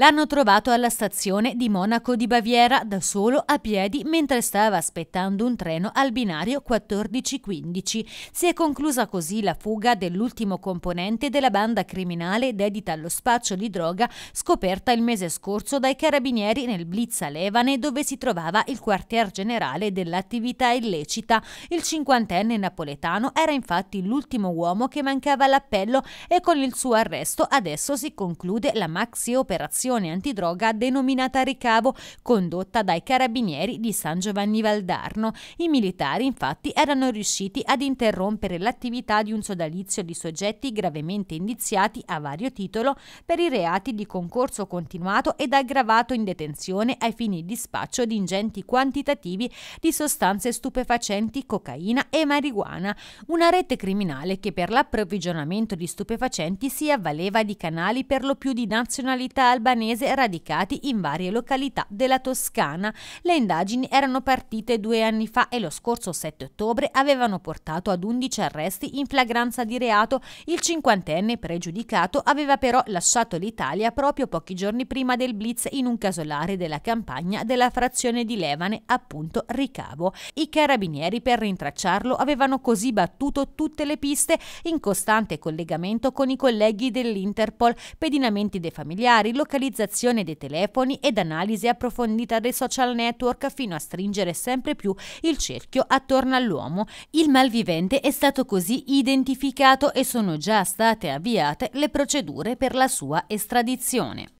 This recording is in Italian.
L'hanno trovato alla stazione di Monaco di Baviera da solo a piedi mentre stava aspettando un treno al binario 1415. Si è conclusa così la fuga dell'ultimo componente della banda criminale dedita allo spaccio di droga scoperta il mese scorso dai carabinieri nel Blitz a Levane dove si trovava il quartier generale dell'attività illecita. Il cinquantenne napoletano era infatti l'ultimo uomo che mancava all'appello e con il suo arresto adesso si conclude la maxi operazione operazione antidroga denominata Ricavo, condotta dai carabinieri di San Giovanni Valdarno. I militari infatti erano riusciti ad interrompere l'attività di un sodalizio di soggetti gravemente indiziati a vario titolo per i reati di concorso continuato ed aggravato in detenzione ai fini di spaccio di ingenti quantitativi di sostanze stupefacenti, cocaina e marijuana, una rete criminale che per l'approvvigionamento di stupefacenti si avvaleva di canali per lo più di nazionalità albanese albanese radicati in varie località della Toscana. Le indagini erano partite due anni fa e lo scorso 7 ottobre avevano portato ad 11 arresti in flagranza di reato. Il cinquantenne pregiudicato aveva però lasciato l'Italia proprio pochi giorni prima del blitz in un casolare della campagna della frazione di Levane, appunto Ricavo. I carabinieri per rintracciarlo avevano così battuto tutte le piste in costante collegamento con i colleghi dell'Interpol, pedinamenti dei familiari, localizzazione localizzazione dei telefoni ed analisi approfondita dei social network fino a stringere sempre più il cerchio attorno all'uomo. Il malvivente è stato così identificato e sono già state avviate le procedure per la sua estradizione.